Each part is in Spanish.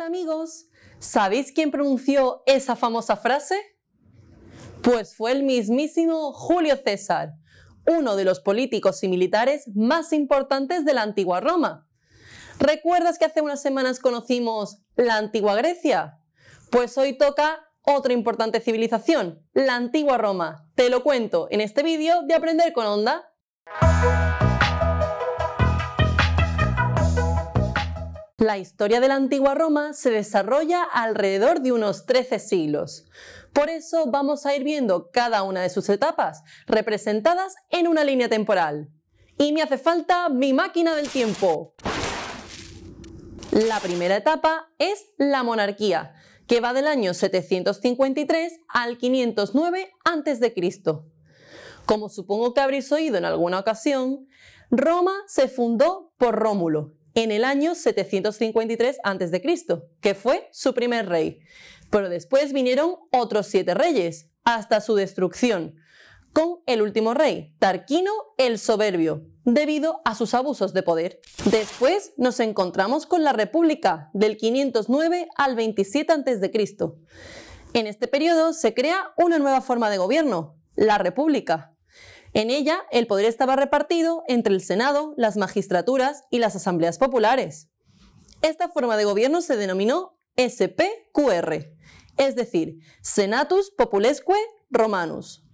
amigos, ¿sabéis quién pronunció esa famosa frase? Pues fue el mismísimo Julio César, uno de los políticos y militares más importantes de la antigua Roma. ¿Recuerdas que hace unas semanas conocimos la antigua Grecia? Pues hoy toca otra importante civilización, la antigua Roma. Te lo cuento en este vídeo de Aprender con Onda. La historia de la antigua Roma se desarrolla alrededor de unos 13 siglos. Por eso vamos a ir viendo cada una de sus etapas, representadas en una línea temporal. Y me hace falta mi máquina del tiempo. La primera etapa es la monarquía, que va del año 753 al 509 a.C. Como supongo que habréis oído en alguna ocasión, Roma se fundó por Rómulo, en el año 753 a.C., que fue su primer rey. Pero después vinieron otros siete reyes, hasta su destrucción, con el último rey, Tarquino el Soberbio, debido a sus abusos de poder. Después nos encontramos con la República, del 509 al 27 a.C. En este periodo se crea una nueva forma de gobierno, la República, en ella, el poder estaba repartido entre el Senado, las magistraturas y las asambleas populares. Esta forma de gobierno se denominó SPQR, es decir, Senatus Populesque Romanus.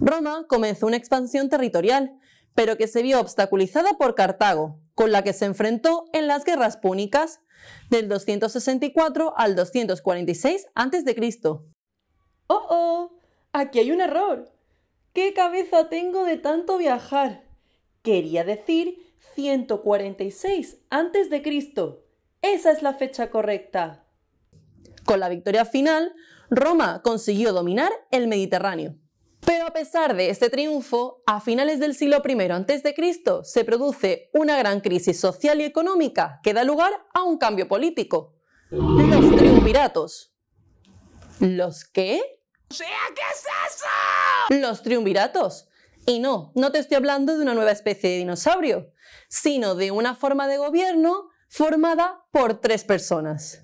Roma comenzó una expansión territorial, pero que se vio obstaculizada por Cartago, con la que se enfrentó en las guerras púnicas del 264 al 246 a.C. ¡Oh, oh! Aquí hay un error. ¿Qué cabeza tengo de tanto viajar? Quería decir 146 antes de Esa es la fecha correcta. Con la victoria final, Roma consiguió dominar el Mediterráneo. Pero a pesar de este triunfo, a finales del siglo I a.C. se produce una gran crisis social y económica que da lugar a un cambio político. Los triunviratos. ¿Los qué? O sea, ¿qué es eso? Los triunviratos. Y no, no te estoy hablando de una nueva especie de dinosaurio, sino de una forma de gobierno formada por tres personas.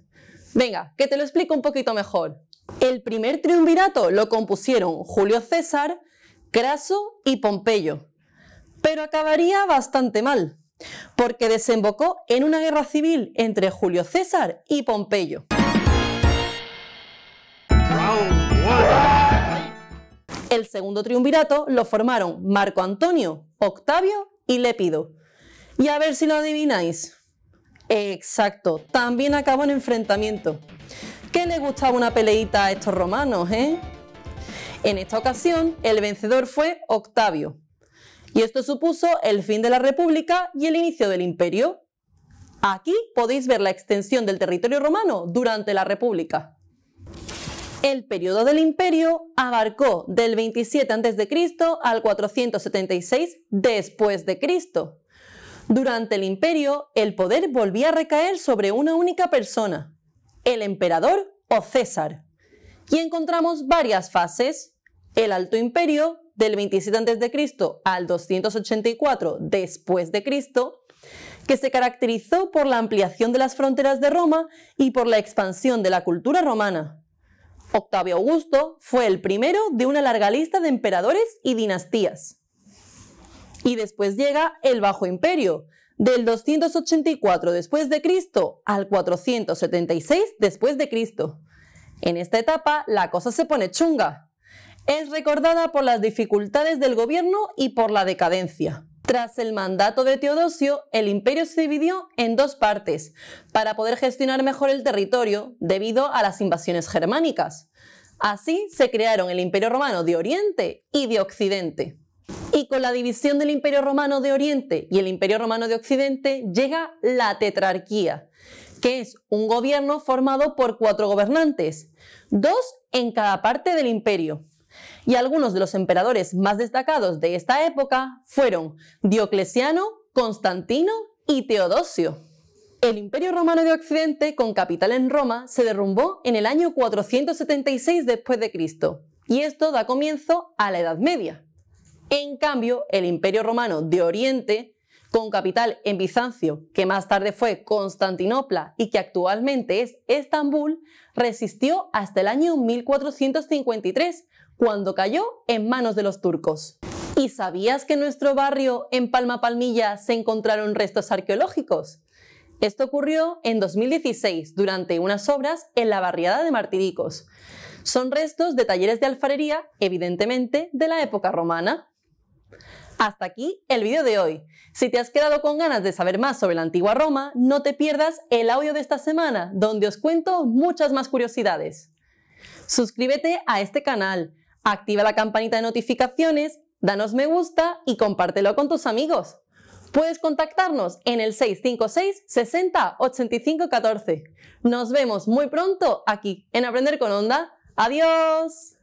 Venga, que te lo explico un poquito mejor. El primer triunvirato lo compusieron Julio César, Craso y Pompeyo, pero acabaría bastante mal, porque desembocó en una guerra civil entre Julio César y Pompeyo. El segundo triunvirato lo formaron Marco Antonio, Octavio y Lépido. Y a ver si lo adivináis. Exacto, también acabó en enfrentamiento. ¿Qué le gustaba una peleita a estos romanos, eh? En esta ocasión, el vencedor fue Octavio. Y esto supuso el fin de la República y el inicio del Imperio. Aquí podéis ver la extensión del territorio romano durante la República. El periodo del imperio abarcó del 27 a.C. al 476 después de Cristo. Durante el imperio, el poder volvía a recaer sobre una única persona, el emperador o César. Y encontramos varias fases. El Alto Imperio, del 27 a.C. al 284 después que se caracterizó por la ampliación de las fronteras de Roma y por la expansión de la cultura romana. Octavio Augusto fue el primero de una larga lista de emperadores y dinastías. Y después llega el Bajo Imperio, del 284 después al 476 después En esta etapa la cosa se pone chunga. Es recordada por las dificultades del gobierno y por la decadencia. Tras el mandato de Teodosio, el imperio se dividió en dos partes para poder gestionar mejor el territorio debido a las invasiones germánicas. Así se crearon el imperio romano de Oriente y de Occidente. Y con la división del imperio romano de Oriente y el imperio romano de Occidente llega la tetrarquía, que es un gobierno formado por cuatro gobernantes, dos en cada parte del imperio y algunos de los emperadores más destacados de esta época fueron Diocleciano, Constantino y Teodosio. El Imperio Romano de Occidente, con capital en Roma, se derrumbó en el año 476 después de Cristo, y esto da comienzo a la Edad Media. En cambio, el Imperio Romano de Oriente con capital en Bizancio, que más tarde fue Constantinopla y que actualmente es Estambul, resistió hasta el año 1453, cuando cayó en manos de los turcos. ¿Y sabías que en nuestro barrio, en Palma Palmilla, se encontraron restos arqueológicos? Esto ocurrió en 2016 durante unas obras en la barriada de Martiricos. Son restos de talleres de alfarería, evidentemente, de la época romana. Hasta aquí el vídeo de hoy. Si te has quedado con ganas de saber más sobre la antigua Roma, no te pierdas el audio de esta semana, donde os cuento muchas más curiosidades. Suscríbete a este canal, activa la campanita de notificaciones, danos me gusta y compártelo con tus amigos. Puedes contactarnos en el 656 60 85 14. Nos vemos muy pronto aquí en Aprender con Onda. ¡Adiós!